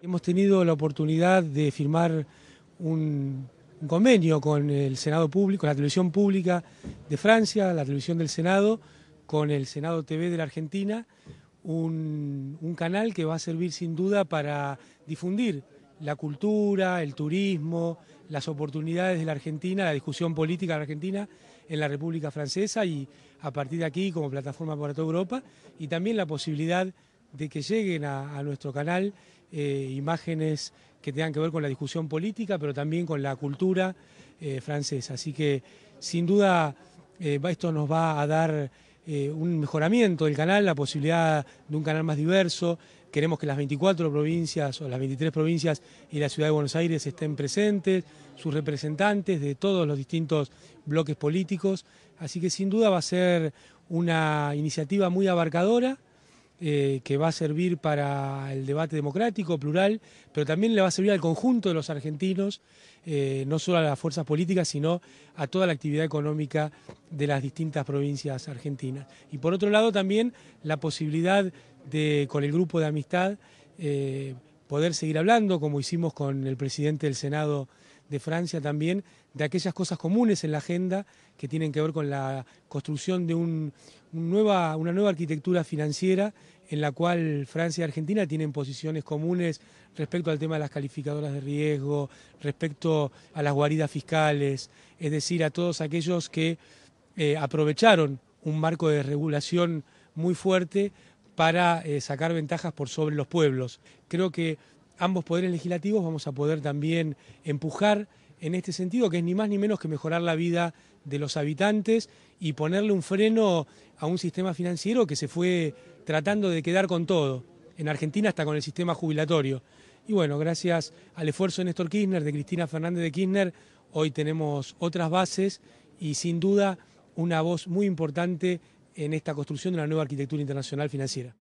Hemos tenido la oportunidad de firmar un, convenio con el Senado Público, la televisión pública de Francia, la televisión del Senado, con el Senado TV de la Argentina, un, un canal que va a servir sin duda para difundir la cultura, el turismo, las oportunidades de la Argentina, la discusión política de la Argentina en la República Francesa y a partir de aquí como plataforma para toda Europa y también la posibilidad de que lleguen a, nuestro canal eh, imágenes que tengan que ver con la discusión política, pero también con la cultura eh, francesa. Así que sin duda eh, esto nos va a dar un mejoramiento del canal, la posibilidad de un canal más diverso. Queremos que las 24 provincias o las 23 provincias y la ciudad de Buenos Aires estén presentes, sus representantes de todos los distintos bloques políticos. Así que sin duda va a ser una iniciativa muy abarcadora eh, que va a servir para el debate democrático, plural, pero también le va a servir al conjunto de los argentinos, eh, no solo a las fuerzas políticas, sino a toda la actividad económica de las distintas provincias argentinas. Y por otro lado también la posibilidad de, con el grupo de amistad, eh, poder seguir hablando, como hicimos con el presidente del Senado de Francia también, de aquellas cosas comunes en la agenda que tienen que ver con la construcción de nueva, una nueva arquitectura financiera en la cual Francia y Argentina tienen posiciones comunes respecto al tema de las calificadoras de riesgo, respecto a las guaridas fiscales, es decir, a todos aquellos que eh, aprovecharon un marco de regulación muy fuerte para eh, sacar ventajas por sobre los pueblos. Creo que ambos poderes legislativos vamos a poder también empujar en este sentido, que es ni más ni menos que mejorar la vida de los habitantes y ponerle un freno a un sistema financiero que se fue tratando de quedar con todo, en Argentina hasta con el sistema jubilatorio. Y bueno, gracias al esfuerzo de Néstor Kirchner, de Cristina Fernández de Kirchner, hoy tenemos otras bases y sin duda una voz muy importante en esta construcción de una nueva arquitectura internacional financiera.